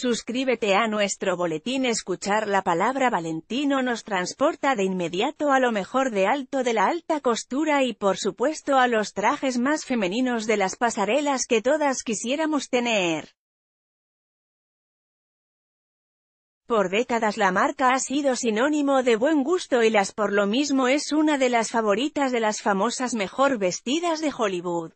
Suscríbete a nuestro boletín Escuchar la palabra Valentino nos transporta de inmediato a lo mejor de alto de la alta costura y por supuesto a los trajes más femeninos de las pasarelas que todas quisiéramos tener. Por décadas la marca ha sido sinónimo de buen gusto y las por lo mismo es una de las favoritas de las famosas mejor vestidas de Hollywood.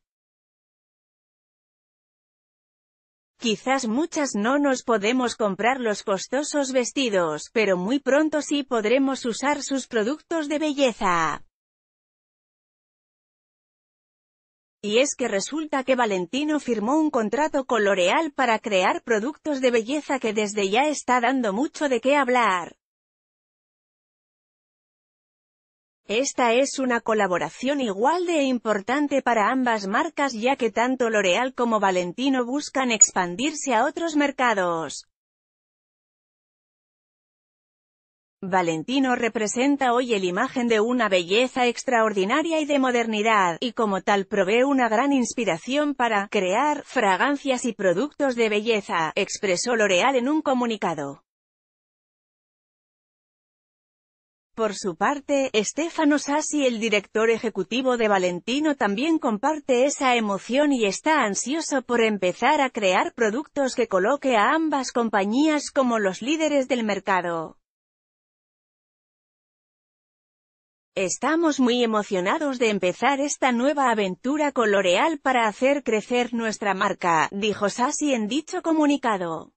Quizás muchas no nos podemos comprar los costosos vestidos, pero muy pronto sí podremos usar sus productos de belleza. Y es que resulta que Valentino firmó un contrato con L'Oreal para crear productos de belleza que desde ya está dando mucho de qué hablar. Esta es una colaboración igual de importante para ambas marcas ya que tanto L'Oreal como Valentino buscan expandirse a otros mercados. Valentino representa hoy el imagen de una belleza extraordinaria y de modernidad, y como tal provee una gran inspiración para crear fragancias y productos de belleza, expresó L'Oreal en un comunicado. Por su parte, Stefano Sassi, el director ejecutivo de Valentino, también comparte esa emoción y está ansioso por empezar a crear productos que coloque a ambas compañías como los líderes del mercado. Estamos muy emocionados de empezar esta nueva aventura con para hacer crecer nuestra marca, dijo Sassi en dicho comunicado.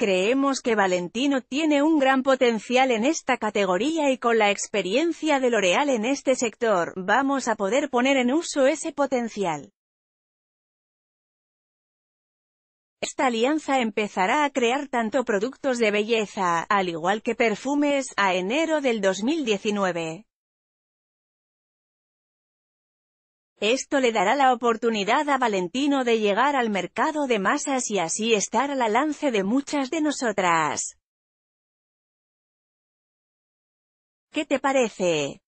Creemos que Valentino tiene un gran potencial en esta categoría y con la experiencia de L'Oreal en este sector, vamos a poder poner en uso ese potencial. Esta alianza empezará a crear tanto productos de belleza, al igual que perfumes, a enero del 2019. Esto le dará la oportunidad a Valentino de llegar al mercado de masas y así estar al lance de muchas de nosotras. ¿Qué te parece?